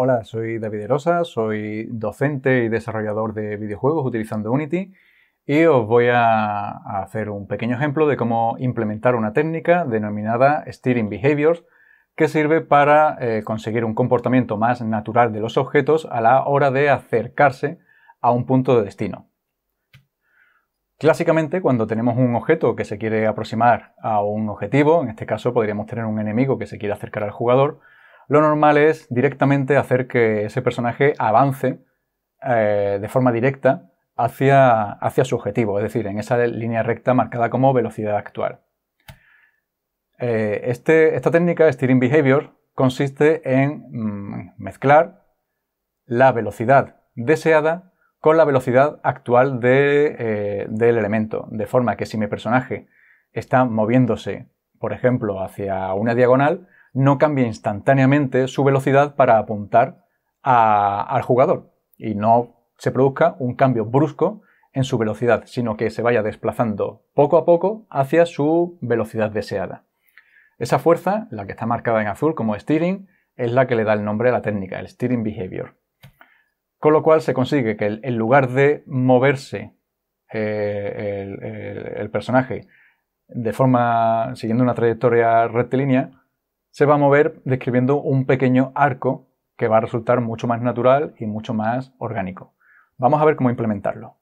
Hola, soy David Erosa, soy docente y desarrollador de videojuegos utilizando Unity y os voy a hacer un pequeño ejemplo de cómo implementar una técnica denominada Steering Behaviors que sirve para eh, conseguir un comportamiento más natural de los objetos a la hora de acercarse a un punto de destino. Clásicamente, cuando tenemos un objeto que se quiere aproximar a un objetivo, en este caso podríamos tener un enemigo que se quiere acercar al jugador, lo normal es directamente hacer que ese personaje avance eh, de forma directa hacia, su objetivo, es decir, en esa línea recta marcada como velocidad actual. Eh, este, esta técnica, Steering Behavior, consiste en mm, mezclar la velocidad deseada con la velocidad actual eh, del elemento, de forma que si mi personaje está moviéndose, por ejemplo, hacia una diagonal, no cambia instantáneamente su velocidad para apuntar al jugador y no se produzca un cambio brusco en su velocidad, sino que se vaya desplazando poco a poco hacia su velocidad deseada. Esa fuerza, la que está marcada en azul como steering, es la que le da el nombre a la técnica, el steering behavior. Con lo cual se consigue que en lugar de moverse eh, el, el, personaje de forma siguiendo una trayectoria rectilínea, se va a mover describiendo un pequeño arco que va a resultar mucho más natural y mucho más orgánico. Vamos a ver cómo implementarlo.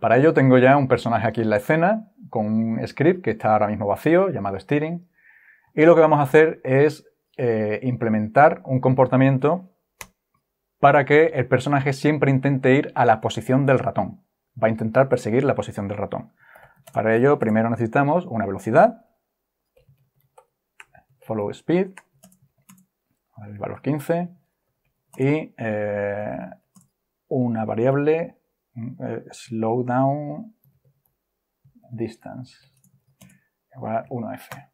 Para ello tengo ya un personaje aquí en la escena con un script que está ahora mismo vacío llamado steering y lo que vamos a hacer es eh, implementar un comportamiento para que el personaje siempre intente ir a la posición del ratón. Va a intentar perseguir la posición del ratón. Para ello primero necesitamos una velocidad follow speed, el valor 15, y eh, una variable eh, slowdown distance, igual a 1f.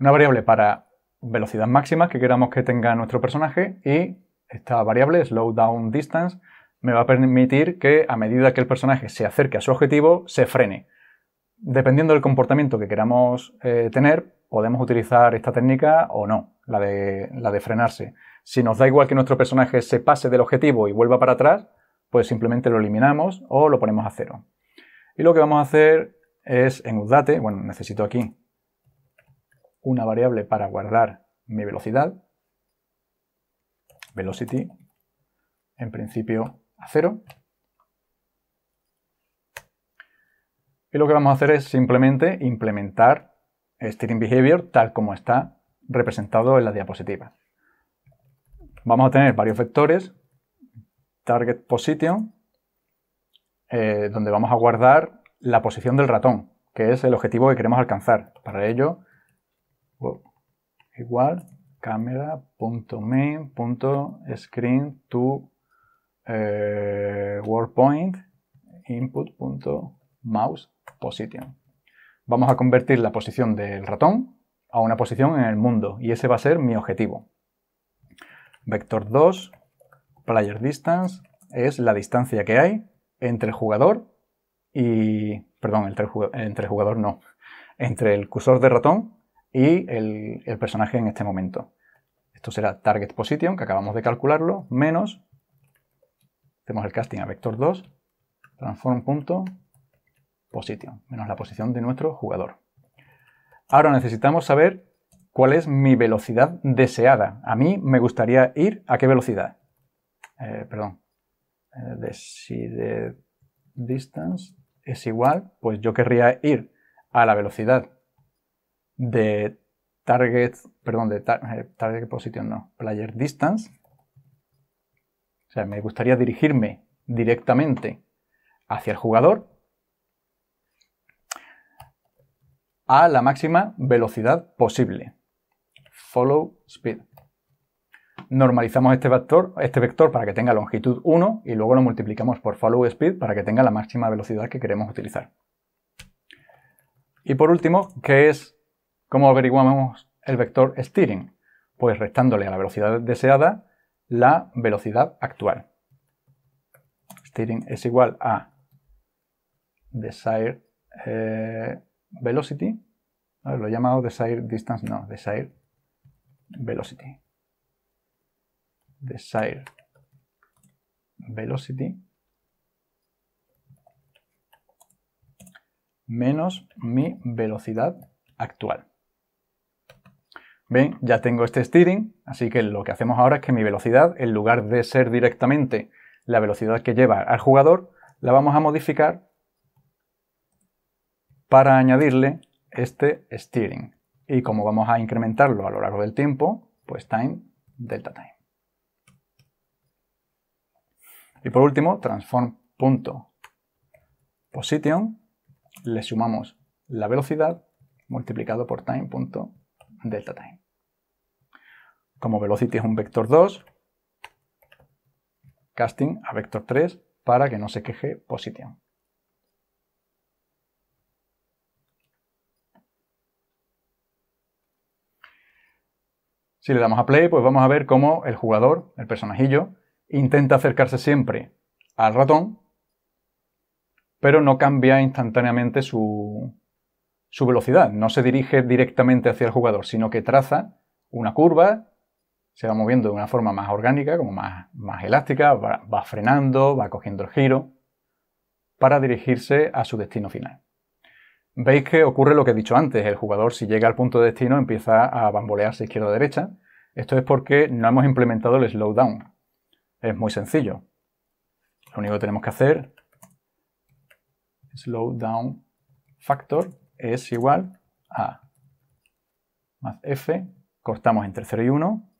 Una variable para velocidad máxima que queramos que tenga nuestro personaje y esta variable slowdown distance me va a permitir que a medida que el personaje se acerque a su objetivo, se frene. Dependiendo del comportamiento que queramos eh, tener, podemos utilizar esta técnica o no, la de, la de frenarse. Si nos da igual que nuestro personaje se pase del objetivo y vuelva para atrás, pues simplemente lo eliminamos o lo ponemos a cero. Y lo que vamos a hacer es en Udate, bueno, necesito aquí una variable para guardar mi velocidad, velocity, en principio a cero. Y lo que vamos a hacer es simplemente implementar steering behavior tal como está representado en la diapositiva. Vamos a tener varios vectores, target position, eh, donde vamos a guardar la posición del ratón, que es el objetivo que queremos alcanzar. Para ello, igual camera.main.screen to eh, wordpoint input.mouse position vamos a convertir la posición del ratón a una posición en el mundo y ese va a ser mi objetivo. Vector 2, player distance, es la distancia que hay entre el jugador y... perdón, entre el, jugador, no, entre el cursor de ratón y el, personaje en este momento. Esto será target position, que acabamos de calcularlo, menos, hacemos el casting a vector 2, transform position, menos la posición de nuestro jugador. Ahora necesitamos saber cuál es mi velocidad deseada. A mí me gustaría ir a qué velocidad. Eh, perdón. Eh, decided distance es igual, pues yo querría ir a la velocidad de target, perdón, de eh, target position, no, player distance. O sea, me gustaría dirigirme directamente hacia el jugador a la máxima velocidad posible. Follow speed. Normalizamos este vector, este vector para que tenga longitud 1 y luego lo multiplicamos por follow speed para que tenga la máxima velocidad que queremos utilizar. Y por último, ¿qué es cómo averiguamos el vector steering? Pues restándole a la velocidad deseada la velocidad actual. Steering es igual a desire eh, velocity, lo he llamado desire distance, no, desire velocity. Desire velocity menos mi velocidad actual. Bien, ya tengo este steering, así que lo que hacemos ahora es que mi velocidad, en lugar de ser directamente la velocidad que lleva al jugador, la vamos a modificar para añadirle este steering. Y como vamos a incrementarlo a lo largo del tiempo, pues time, delta time. Y por último, transform.position, le sumamos la velocidad multiplicado por delta time. Como velocity es un vector 2, casting a vector 3 para que no se queje position. Si le damos a play, pues vamos a ver cómo el jugador, el personajillo, intenta acercarse siempre al ratón, pero no cambia instantáneamente su, velocidad. No se dirige directamente hacia el jugador, sino que traza una curva, se va moviendo de una forma más orgánica, como más, más elástica, va, va frenando, va cogiendo el giro, para dirigirse a su destino final veis que ocurre lo que he dicho antes. El jugador, si llega al punto de destino, empieza a bambolearse izquierda o derecha. Esto es porque no hemos implementado el slowdown. Es muy sencillo. Lo único que tenemos que hacer, slowdown factor es igual a más f, cortamos entre 0 y 1,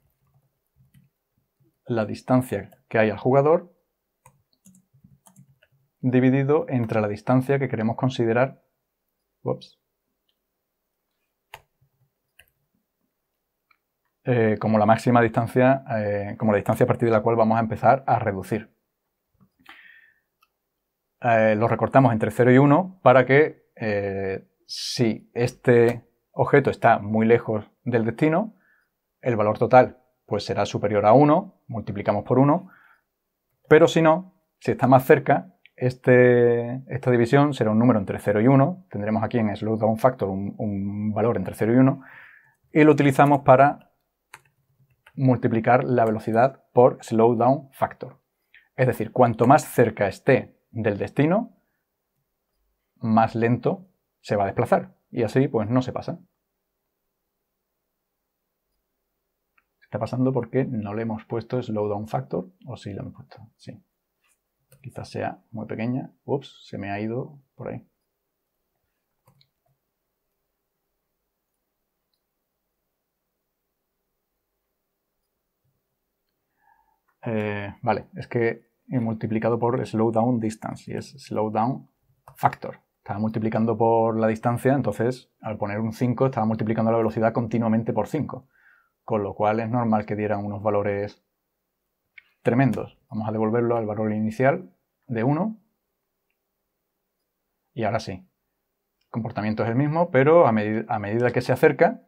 la distancia que hay al jugador dividido entre la distancia que queremos considerar eh, como la máxima distancia, eh, como la distancia a partir de la cual vamos a empezar a reducir. Eh, lo recortamos entre 0 y 1 para que si este objeto está muy lejos del destino, el valor total pues será superior a 1, multiplicamos por 1, pero si no, si está más cerca, este, esta división será un número entre 0 y 1. Tendremos aquí en slowdown factor un, un valor entre 0 y 1. Y lo utilizamos para multiplicar la velocidad por slowdown factor. Es decir, cuanto más cerca esté del destino, más lento se va a desplazar. Y así pues no se pasa. está pasando porque no le hemos puesto slowdown factor, o sí lo hemos puesto, sí. Quizás sea muy pequeña. Ups, se me ha ido por ahí. Eh, vale, es que he multiplicado por slowdown distance y es slowdown factor. Estaba multiplicando por la distancia, entonces al poner un 5 estaba multiplicando la velocidad continuamente por 5, con lo cual es normal que dieran unos valores tremendos. Vamos a devolverlo al valor inicial de 1. Y ahora sí. El comportamiento es el mismo, pero a, a medida que se acerca,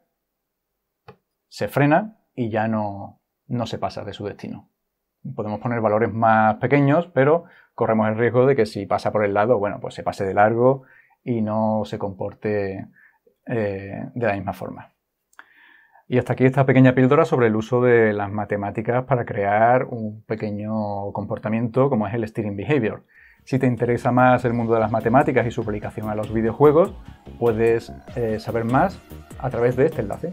se frena y ya no, no se pasa de su destino. Podemos poner valores más pequeños, pero corremos el riesgo de que si pasa por el lado, bueno, pues se pase de largo y no se comporte eh, de la misma forma. Y hasta aquí esta pequeña píldora sobre el uso de las matemáticas para crear un pequeño comportamiento como es el steering behavior. Si te interesa más el mundo de las matemáticas y su aplicación a los videojuegos, puedes eh, saber más a través de este enlace.